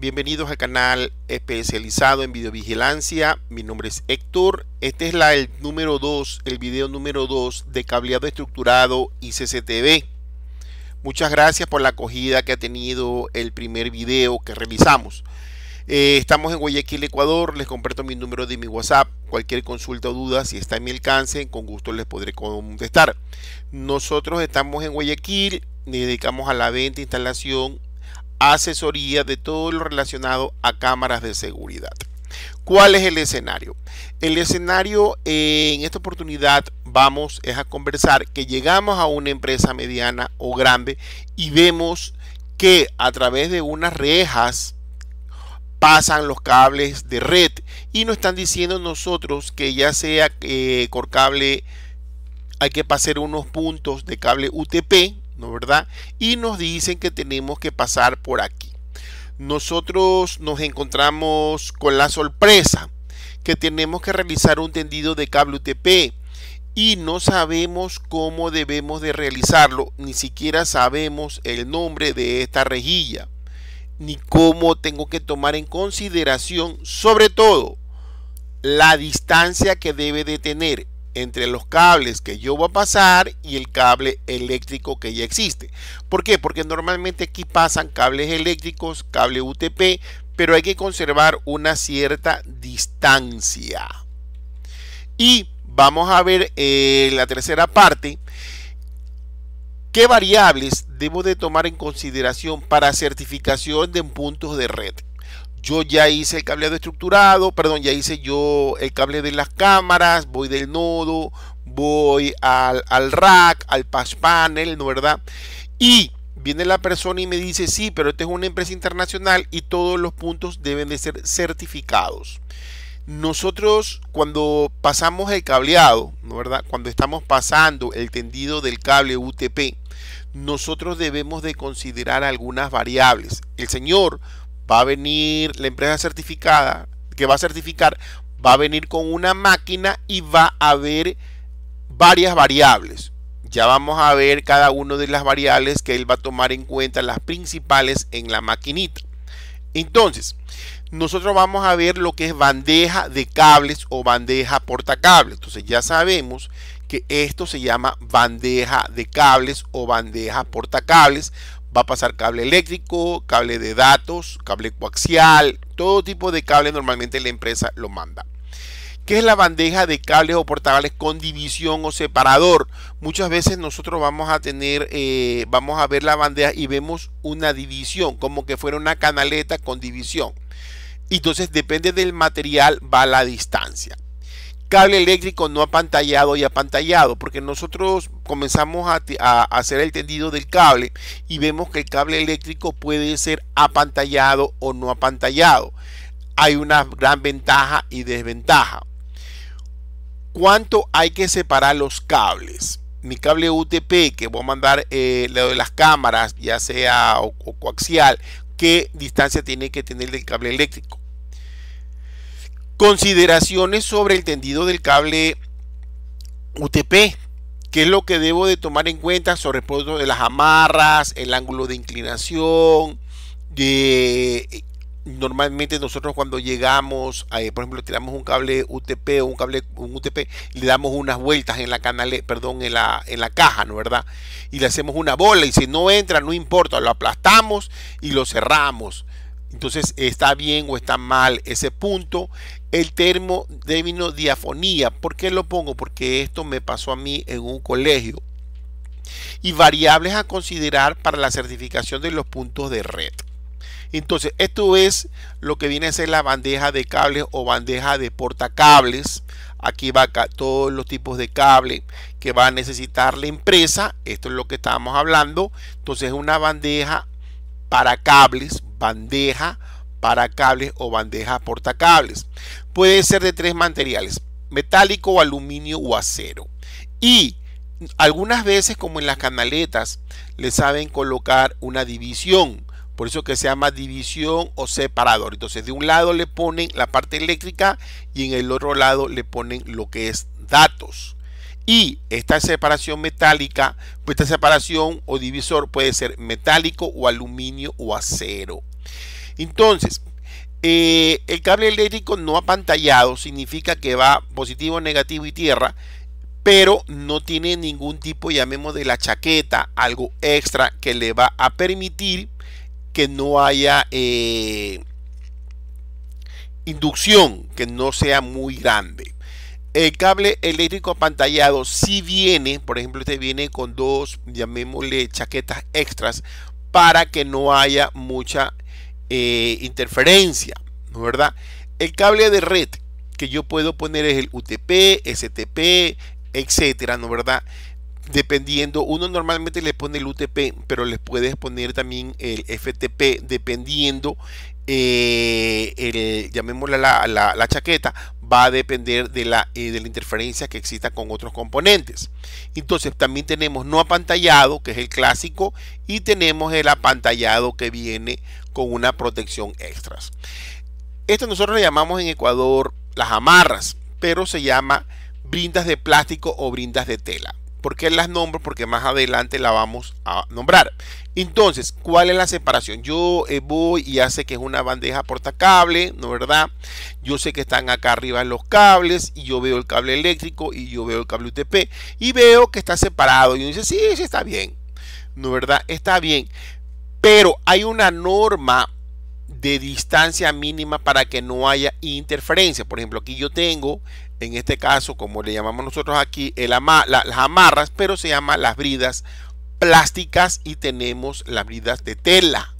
bienvenidos al canal especializado en videovigilancia. Mi nombre es Héctor. Este es el número 2, el video número 2 de cableado estructurado y CCTV Muchas gracias por la acogida que ha tenido el primer video que revisamos eh, estamos en Guayaquil, Ecuador. Les comparto mi número de mi WhatsApp. Cualquier consulta o duda, si está en mi alcance, con gusto les podré contestar. Nosotros estamos en Guayaquil, dedicamos a la venta, instalación asesoría de todo lo relacionado a cámaras de seguridad. ¿Cuál es el escenario? El escenario eh, en esta oportunidad vamos es a conversar que llegamos a una empresa mediana o grande y vemos que a través de unas rejas pasan los cables de red y nos están diciendo nosotros que ya sea que eh, por cable hay que pasar unos puntos de cable UTP ¿no verdad? Y nos dicen que tenemos que pasar por aquí. Nosotros nos encontramos con la sorpresa que tenemos que realizar un tendido de cable UTP y no sabemos cómo debemos de realizarlo, ni siquiera sabemos el nombre de esta rejilla, ni cómo tengo que tomar en consideración, sobre todo, la distancia que debe de tener entre los cables que yo voy a pasar y el cable eléctrico que ya existe. ¿Por qué? Porque normalmente aquí pasan cables eléctricos, cable UTP, pero hay que conservar una cierta distancia. Y vamos a ver eh, la tercera parte. ¿Qué variables debo de tomar en consideración para certificación de puntos de red? yo ya hice el cableado estructurado, perdón, ya hice yo el cable de las cámaras, voy del nodo, voy al, rack, al patch panel, ¿no verdad? Y viene la persona y me dice, sí, pero esta es una empresa internacional y todos los puntos deben de ser certificados. Nosotros cuando pasamos el cableado, ¿no verdad? Cuando estamos pasando el tendido del cable UTP, nosotros debemos de considerar algunas variables. El señor va a venir la empresa certificada que va a certificar, va a venir con una máquina y va a ver varias variables. Ya vamos a ver cada una de las variables que él va a tomar en cuenta, las principales en la maquinita. Entonces, nosotros vamos a ver lo que es bandeja de cables o bandeja portacables Entonces ya sabemos que esto se llama bandeja de cables o bandeja portacables va a pasar cable eléctrico, cable de datos, cable coaxial, todo tipo de cable normalmente la empresa lo manda. ¿Qué es la bandeja de cables o portables con división o separador? Muchas veces nosotros vamos a tener, eh, vamos a ver la bandeja y vemos una división, como que fuera una canaleta con división. Entonces depende del material va la distancia cable eléctrico no apantallado y apantallado, porque nosotros comenzamos a, hacer el tendido del cable y vemos que el cable eléctrico puede ser apantallado o no apantallado. Hay una gran ventaja y desventaja. ¿Cuánto hay que separar los cables? Mi cable UTP que voy a mandar eh, lo de las cámaras, ya sea o coaxial, ¿qué distancia tiene que tener del cable eléctrico? Consideraciones sobre el tendido del cable UTP. ¿Qué es lo que debo de tomar en cuenta sobre el de las amarras, el ángulo de inclinación? de normalmente nosotros cuando llegamos, eh, por ejemplo, tiramos un cable UTP o un cable un UTP, le damos unas vueltas en la canal perdón, en la, en la caja, ¿no verdad? Y le hacemos una bola y si no entra, no importa, lo aplastamos y lo cerramos. Entonces está bien o está mal ese punto. El termo de vino diafonía. ¿Por qué lo pongo? Porque esto me pasó a mí en un colegio. Y variables a considerar para la certificación de los puntos de red. Entonces, esto es lo que viene a ser la bandeja de cables o bandeja de portacables. Aquí va todos los tipos de cable que va a necesitar la empresa. Esto es lo que estábamos hablando. Entonces, es una bandeja para cables bandeja para cables o bandeja portacables. Puede ser de tres materiales, metálico, aluminio o acero. Y algunas veces, como en las canaletas, le saben colocar una división. Por eso que se llama división o separador. Entonces, de un lado le ponen la parte eléctrica y en el otro lado le ponen lo que es datos y esta separación metálica, pues esta separación o divisor puede ser metálico o aluminio o acero. Entonces, eh, el cable eléctrico no apantallado significa que va positivo, negativo y tierra, pero no tiene ningún tipo, llamemos de la chaqueta, algo extra que le va a permitir que no haya eh, inducción, que no sea muy grande. El cable eléctrico apantallado si viene, por ejemplo, este viene con dos, llamémosle chaquetas extras para que no haya mucha eh, interferencia, ¿verdad? El cable de red que yo puedo poner es el UTP, STP, etcétera, ¿no verdad? Dependiendo, uno normalmente le pone el UTP, pero les puedes poner también el FTP dependiendo, eh, llamémosle la chaqueta, va a depender de la, eh, de la interferencia que exista con otros componentes. Entonces también tenemos no apantallado, que es el clásico, y tenemos el apantallado que viene con una protección extra. Esto nosotros le llamamos en Ecuador las amarras, pero se llama brindas de plástico o brindas de tela. ¿Por qué las nombro? Porque más adelante la vamos a nombrar. Entonces, ¿cuál es la separación? Yo eh, voy y hace que es una bandeja portacable, ¿no verdad? Yo sé que están acá arriba los cables y yo veo el cable eléctrico y yo veo el cable UTP y veo que está separado. Y yo dice, sí, sí, está bien, ¿no verdad? Está bien. Pero hay una norma de distancia mínima para que no haya interferencia. Por ejemplo, aquí yo tengo, en este caso, como le llamamos nosotros aquí, el las amarras, pero se llama las bridas plásticas y tenemos las bridas de tela.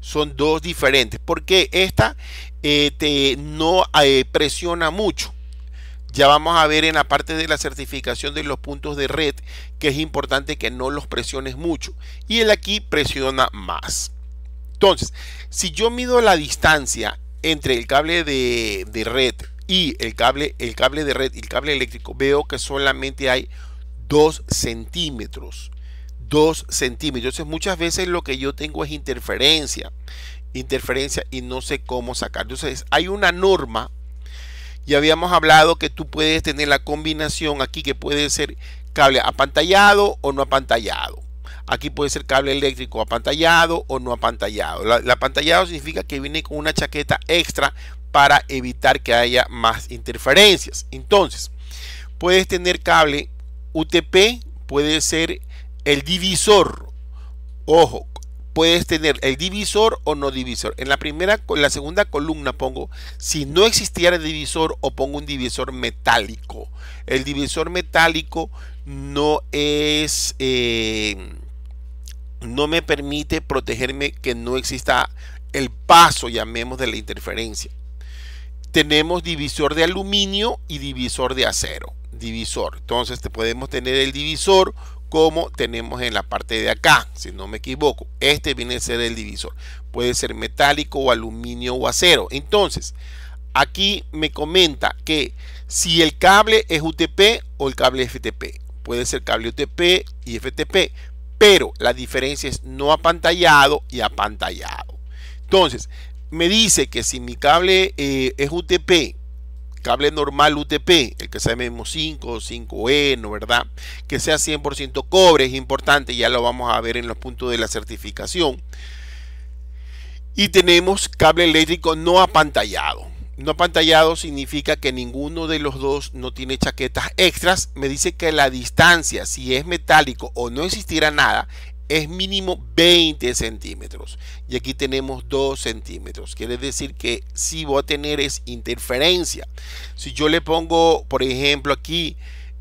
Son dos diferentes, porque esta eh, no eh, presiona mucho. Ya vamos a ver en la parte de la certificación de los puntos de red que es importante que no los presiones mucho. Y el aquí presiona más. Entonces, si yo mido la distancia entre el cable de, red y el cable, el cable de red y el cable eléctrico, veo que solamente hay 2 centímetros. dos centímetros. Entonces muchas veces lo que yo tengo es interferencia. Interferencia y no sé cómo sacar. Entonces hay una norma. Y habíamos hablado que tú puedes tener la combinación aquí que puede ser cable apantallado o no apantallado. Aquí puede ser cable eléctrico apantallado o no apantallado. La, la apantallado significa que viene con una chaqueta extra para evitar que haya más interferencias. Entonces, puedes tener cable UTP, puede ser el divisor. Ojo, puedes tener el divisor o no divisor. En la primera, en la segunda columna pongo si no existiera el divisor o pongo un divisor metálico. El divisor metálico no es eh, no me permite protegerme que no exista el paso, llamemos, de la interferencia. Tenemos divisor de aluminio y divisor de acero. Divisor. Entonces te podemos tener el divisor como tenemos en la parte de acá, si no me equivoco. Este viene a ser el divisor. Puede ser metálico o aluminio o acero. Entonces, aquí me comenta que si el cable es UTP o el cable FTP. Puede ser cable UTP y FTP, pero la diferencia es no apantallado y apantallado. Entonces, me dice que si mi cable eh, es UTP, cable normal UTP, el que sea m 5 5E, ¿no verdad? Que sea 100% cobre, es importante, ya lo vamos a ver en los puntos de la certificación. Y tenemos cable eléctrico no apantallado. No pantallado significa que ninguno de los dos no tiene chaquetas extras. Me dice que la distancia, si es metálico o no existiera nada, es mínimo 20 centímetros. Y aquí tenemos 2 centímetros. Quiere decir que si voy a tener es interferencia. Si yo le pongo, por ejemplo, aquí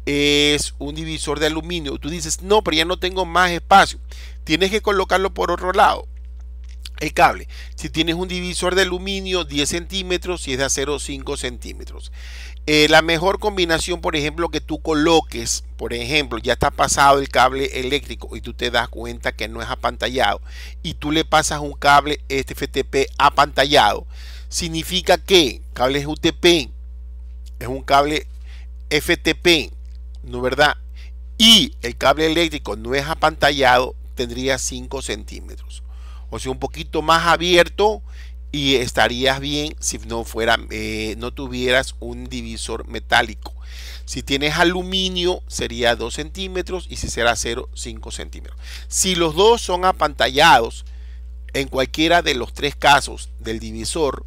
es un divisor de aluminio. Tú dices, no, pero ya no tengo más espacio. Tienes que colocarlo por otro lado. El cable, si tienes un divisor de aluminio 10 centímetros, si es de acero 5 centímetros. Eh, la mejor combinación, por ejemplo, que tú coloques, por ejemplo, ya está pasado el cable eléctrico y tú te das cuenta que no es apantallado y tú le pasas un cable este FTP apantallado, significa que cable UTP, es un cable FTP, ¿no verdad? Y el cable eléctrico no es apantallado, tendría 5 centímetros o sea, un poquito más abierto y estarías bien si no fuera, eh, no tuvieras un divisor metálico. Si tienes aluminio sería 2 centímetros y si será 5 centímetros. Si los dos son apantallados, en cualquiera de los tres casos del divisor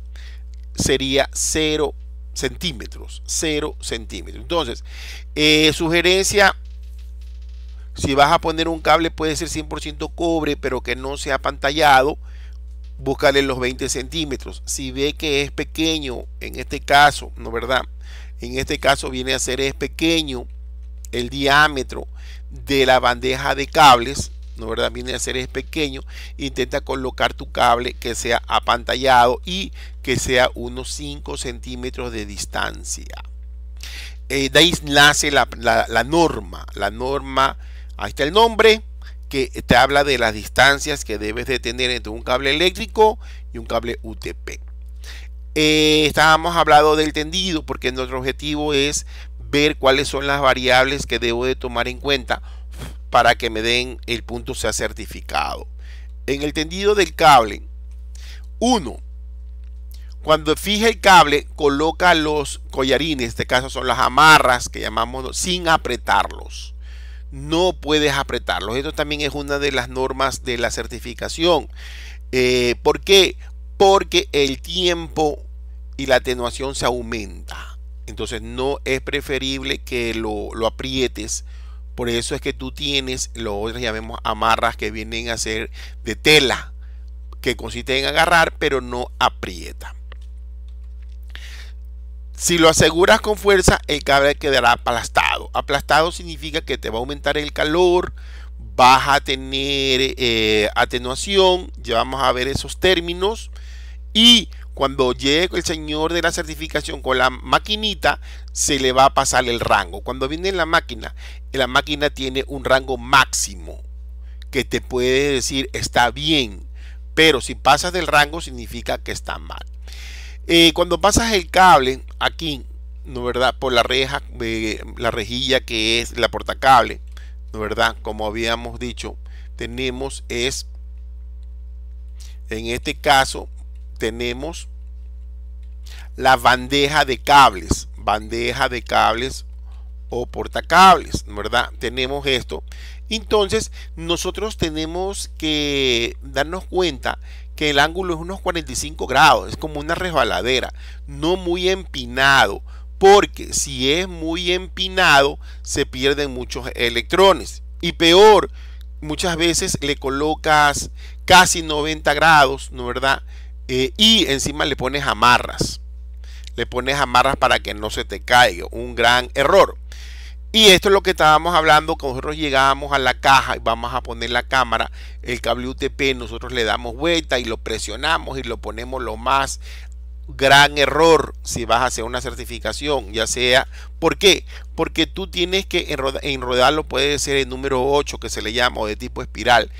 sería 0 centímetros, 0 centímetros. Entonces, eh, sugerencia si vas a poner un cable puede ser 100% cobre, pero que no sea pantallado, búscale los 20 centímetros. Si ve que es pequeño, en este caso, ¿no verdad? En este caso viene a ser es pequeño el diámetro de la bandeja de cables, ¿no verdad? Viene a ser es pequeño. Intenta colocar tu cable que sea apantallado y que sea unos 5 centímetros de distancia. Eh, de ahí nace la norma, la norma Ahí está el nombre que te habla de las distancias que debes de tener entre un cable eléctrico y un cable UTP. Eh, estábamos hablando del tendido porque nuestro objetivo es ver cuáles son las variables que debo de tomar en cuenta para que me den el punto sea certificado. En el tendido del cable, uno, Cuando fija el cable, coloca los collarines, en este caso son las amarras que llamamos sin apretarlos no puedes apretarlos. Esto también es una de las normas de la certificación. Eh, ¿Por qué? Porque el tiempo y la atenuación se aumenta. Entonces no es preferible que lo, aprietes. Por eso es que tú tienes, lo que llamamos amarras que vienen a ser de tela, que consiste en agarrar pero no aprieta. Si lo aseguras con fuerza, el cable quedará aplastado aplastado. significa que te va a aumentar el calor, vas a tener eh, atenuación, ya vamos a ver esos términos. Y cuando llegue el señor de la certificación con la maquinita, se le va a pasar el rango. Cuando viene la máquina, la máquina tiene un rango máximo que te puede decir está bien, pero si pasas del rango significa que está mal. Eh, cuando pasas el cable aquí ¿no verdad? Por la reja, eh, la rejilla que es la cable ¿no verdad? Como habíamos dicho, tenemos es, en este caso, tenemos la bandeja de cables, bandeja de cables o portacables, ¿verdad? Tenemos esto. Entonces, nosotros tenemos que darnos cuenta que el ángulo es unos 45 grados, es como una resbaladera, no muy empinado, porque si es muy empinado se pierden muchos electrones. Y peor, muchas veces le colocas casi 90 grados, ¿no verdad? Eh, y encima le pones amarras. Le pones amarras para que no se te caiga. Un gran error. Y esto es lo que estábamos hablando, cuando nosotros llegamos a la caja y vamos a poner la cámara, el cable UTP, nosotros le damos vuelta y lo presionamos y lo ponemos lo más gran error si vas a hacer una certificación, ya sea, ¿por qué? Porque tú tienes que en enrodarlo, puede ser el número 8 que se le llama o de tipo espiral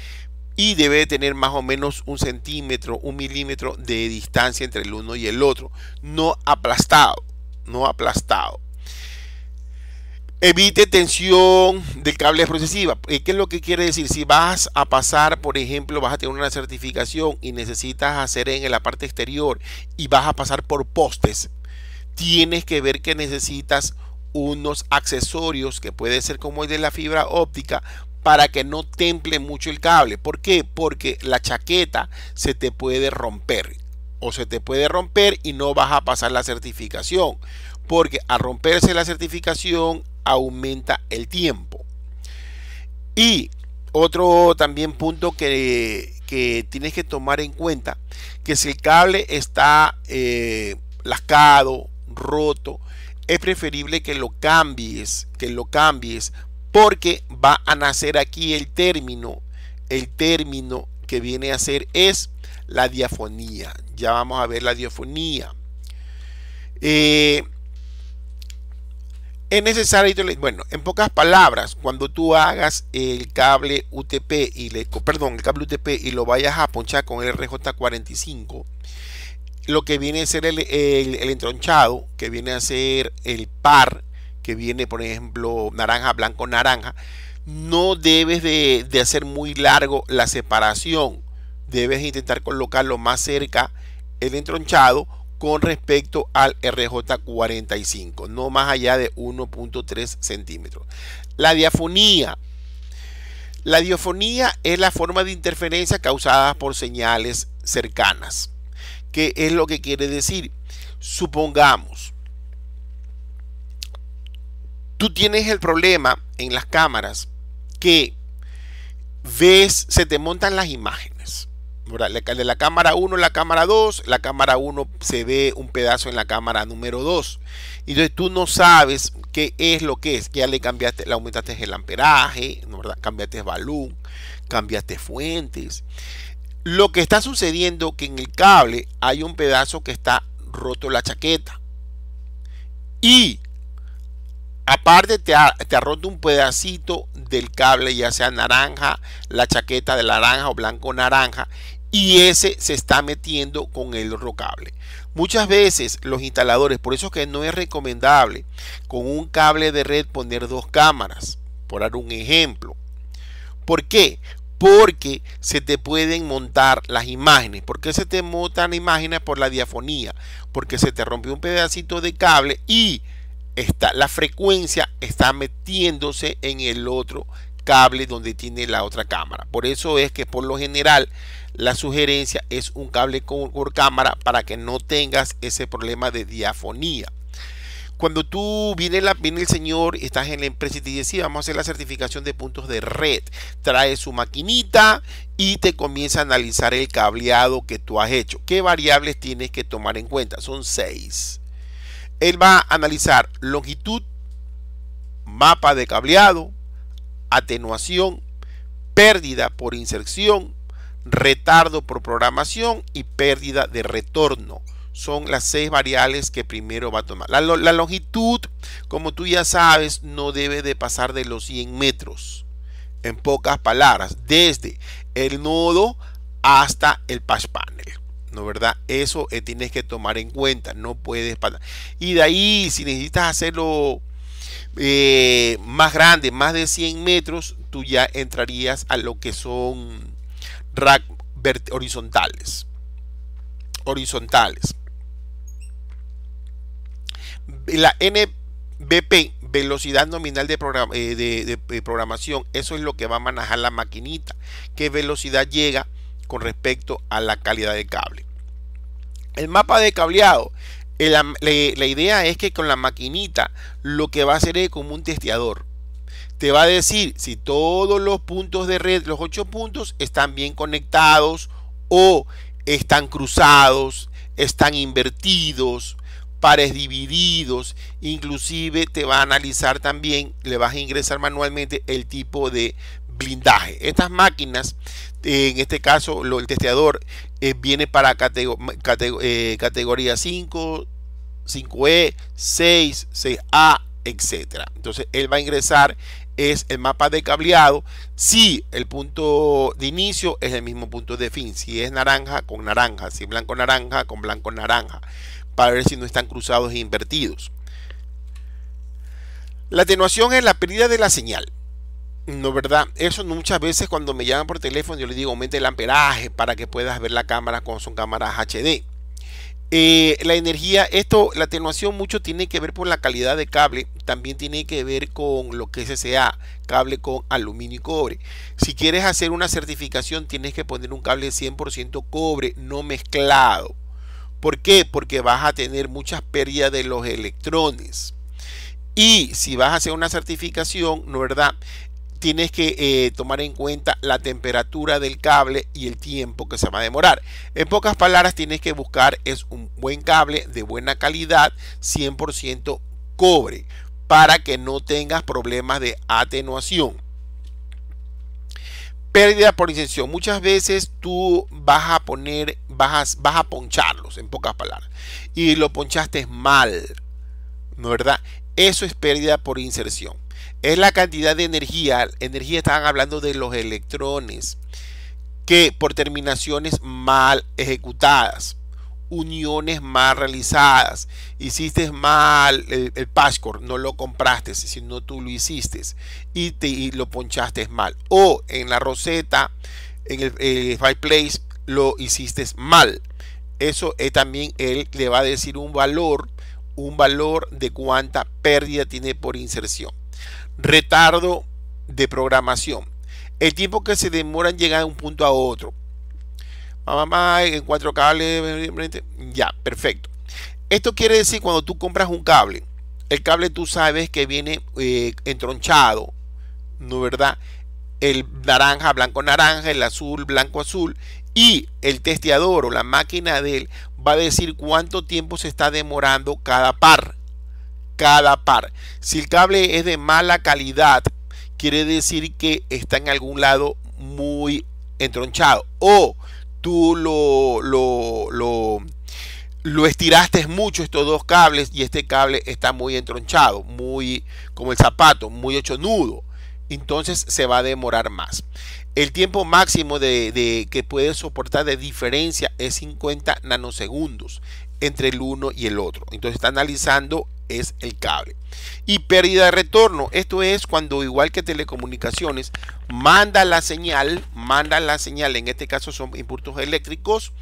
y debe tener más o menos un centímetro, un milímetro de distancia entre el uno y el otro, no aplastado, no aplastado. Evite tensión de cable procesiva. Eh, ¿Qué es lo que quiere decir? Si vas a pasar, por ejemplo, vas a tener una certificación y necesitas hacer en la parte exterior y vas a pasar por postes, tienes que ver que necesitas unos accesorios que puede ser como el de la fibra óptica para que no temple mucho el cable. ¿Por qué? Porque la chaqueta se te puede romper o se te puede romper y no vas a pasar la certificación porque al romperse la certificación aumenta el tiempo. Y otro también punto que, tienes que tomar en cuenta, que si el cable está eh, lascado, roto, es preferible que lo cambies, que lo cambies, porque va a nacer aquí el término, el término que viene a ser es la diafonía. Ya vamos a ver la diafonía. Eh, es necesario, bueno, en pocas palabras, cuando tú hagas el cable UTP y le, perdón, el cable UTP y lo vayas a ponchar con el RJ45, lo que viene a ser el, entronchado, que viene a ser el par, que viene, por ejemplo, naranja, blanco, naranja, no debes de, de hacer muy largo la separación. Debes intentar colocarlo más cerca el entronchado con respecto al RJ45, no más allá de 1.3 centímetros. La diafonía. La diafonía es la forma de interferencia causada por señales cercanas. ¿Qué es lo que quiere decir? Supongamos, tú tienes el problema en las cámaras que ves, se te montan las imágenes de la cámara 1, la cámara 2, la cámara 1 se ve un pedazo en la cámara número 2. Y entonces tú no sabes qué es lo que es. Ya le cambiaste, le aumentaste el amperaje, ¿verdad? el balón, cambiaste fuentes. Lo que está sucediendo que en el cable hay un pedazo que está roto la chaqueta. Y aparte te te ha, roto un pedacito del cable, ya sea naranja, la chaqueta de naranja o blanco naranja, y ese se está metiendo con el cable Muchas veces los instaladores, por eso es que no es recomendable con un cable de red poner dos cámaras, por dar un ejemplo. ¿Por qué? Porque se te pueden montar las imágenes. ¿Por qué se te montan imágenes? Por la diafonía. Porque se te rompió un pedacito de cable y está, la frecuencia está metiéndose en el otro cable donde tiene la otra cámara. Por eso es que por lo general la sugerencia es un cable por, cámara para que no tengas ese problema de diafonía. Cuando tú viene, la, viene el señor, estás en la empresa y te dice, sí, vamos a hacer la certificación de puntos de red. Trae su maquinita y te comienza a analizar el cableado que tú has hecho. ¿Qué variables tienes que tomar en cuenta? Son seis. Él va a analizar longitud, mapa de cableado, atenuación, pérdida por inserción, retardo por programación y pérdida de retorno. Son las seis variables que primero va a tomar. La, longitud, como tú ya sabes, no debe de pasar de los 100 metros. En pocas palabras, desde el nodo hasta el patch panel. ¿No verdad? Eso eh, tienes que tomar en cuenta. No puedes pasar. Y de ahí, si necesitas hacerlo eh, más grande, más de 100 metros, tú ya entrarías a lo que son rack horizontales. Horizontales. La NBP, velocidad nominal eh, de, de programación, eso es lo que va a manejar la maquinita. ¿Qué velocidad llega con respecto a la calidad de cable? El mapa de cableado eh, la, idea es que con la maquinita lo que va a hacer es como un testeador te va a decir si todos los puntos de red, los ocho puntos, están bien conectados o están cruzados, están invertidos, pares divididos, inclusive te va a analizar también, le vas a ingresar manualmente el tipo de blindaje. Estas máquinas, eh, en este caso el testeador, eh, viene para categoría 5, 5E, 6, 6A, etcétera Entonces él va a ingresar es el mapa de cableado si el punto de inicio es el mismo punto de fin, si es naranja con naranja, si blanco naranja con blanco naranja, para ver si no están cruzados e invertidos. La atenuación es la pérdida de la señal. No, ¿verdad? Eso muchas veces cuando me llaman por teléfono yo les digo aumente el amperaje para que puedas ver la cámara con son cámaras HD. Eh, la energía, esto, la atenuación mucho tiene que ver por la calidad de cable, también tiene que ver con lo que es cable con aluminio y cobre. Si quieres hacer una certificación, tienes que poner un cable 100% cobre, no mezclado. ¿Por qué? Porque vas a tener muchas pérdidas de los electrones. Y si vas a hacer una certificación, ¿no verdad? tienes que eh, tomar en cuenta la temperatura del cable y el tiempo que se va a demorar. En pocas palabras, tienes que buscar es un buen cable de buena calidad, 100% cobre, para que no tengas problemas de atenuación. Pérdida por inserción. Muchas veces tú vas a poner, vas vas a poncharlos, en pocas palabras, y lo ponchaste mal, ¿no verdad? Eso es pérdida por inserción es la cantidad de energía, energía estaban hablando de los electrones, que por terminaciones mal ejecutadas, uniones mal realizadas, hiciste mal el, el no lo compraste, sino tú lo hiciste y, te, lo ponchaste mal. O en la roseta, en el, fireplace place, lo hiciste mal. Eso es también él le va a decir un valor, un valor de cuánta pérdida tiene por inserción retardo de programación. El tiempo que se demora en llegar de un punto a otro. Mamá, en cuatro cables, ya, perfecto. Esto quiere decir cuando tú compras un cable, el cable tú sabes que viene eh, entronchado, ¿no verdad? El naranja, blanco, naranja, el azul, blanco, azul, y el testeador o la máquina de él va a decir cuánto tiempo se está demorando cada par cada par. Si el cable es de mala calidad, quiere decir que está en algún lado muy entronchado. O tú lo, lo, lo, estiraste mucho estos dos cables y este cable está muy entronchado, muy como el zapato, muy hecho nudo. Entonces se va a demorar más. El tiempo máximo de, que puede soportar de diferencia es 50 nanosegundos entre el uno y el otro. Entonces está analizando es el cable. Y pérdida de retorno. Esto es cuando igual que telecomunicaciones manda la señal, manda la señal, en este caso son impulsos eléctricos.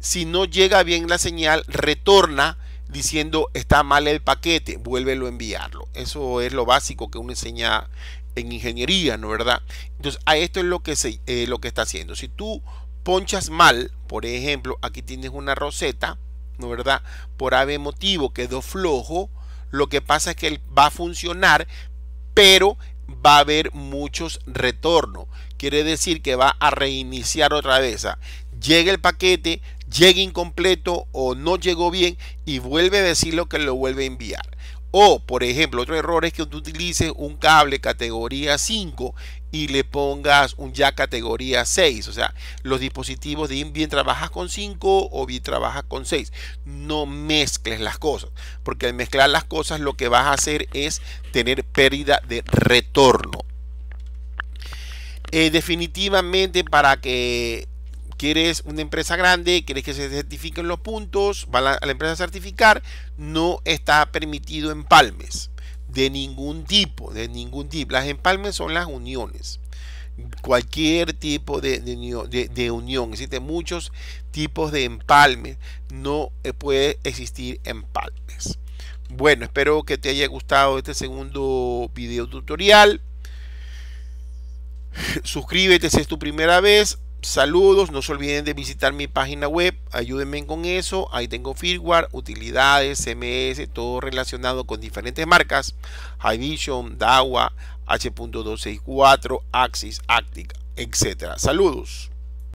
Si no llega bien la señal, retorna diciendo está mal el paquete, vuélvelo a enviarlo. Eso es lo básico que uno enseña en ingeniería, ¿no verdad? Entonces, a esto es lo que, se, eh, lo que está haciendo. Si tú ponchas mal, por ejemplo, aquí tienes una roseta, ¿no verdad? Por ave motivo quedó flojo, lo que pasa es que va a funcionar, pero va a haber muchos retornos. Quiere decir que va a reiniciar otra vez. Llega el paquete, llega incompleto o no llegó bien y vuelve a decir lo que lo vuelve a enviar. O, por ejemplo, otro error es que tú utilices un cable categoría 5 y le pongas un ya categoría 6. O sea, los dispositivos de bien trabajas con 5 o bien trabajas con 6. No mezcles las cosas, porque al mezclar las cosas lo que vas a hacer es tener pérdida de retorno. Eh, definitivamente para que quieres una empresa grande, quieres que se certifiquen los puntos, van a la empresa a certificar, no está permitido empalmes de ningún tipo, de ningún tipo. Las empalmes son las uniones. Cualquier tipo de, de, unión. Existen muchos tipos de empalmes. No eh, puede existir empalmes. Bueno, espero que te haya gustado este segundo video tutorial. Suscríbete si es tu primera vez Saludos, no se olviden de visitar mi página web, ayúdenme con eso, ahí tengo firmware, utilidades, CMS, todo relacionado con diferentes marcas, High Dawa, H.264, Axis, Actic, etc. Saludos.